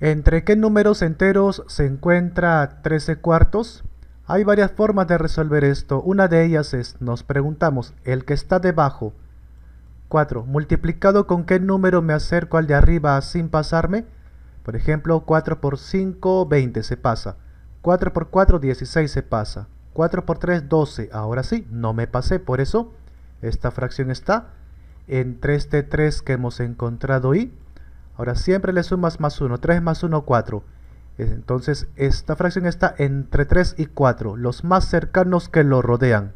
¿Entre qué números enteros se encuentra 13 cuartos? Hay varias formas de resolver esto. Una de ellas es, nos preguntamos, el que está debajo. 4. ¿Multiplicado con qué número me acerco al de arriba sin pasarme? Por ejemplo, 4 por 5, 20 se pasa. 4 por 4, 16 se pasa. 4 por 3, 12. Ahora sí, no me pasé, por eso esta fracción está entre este 3 que hemos encontrado y Ahora siempre le sumas más 1, 3 más 1, 4. Entonces esta fracción está entre 3 y 4, los más cercanos que lo rodean.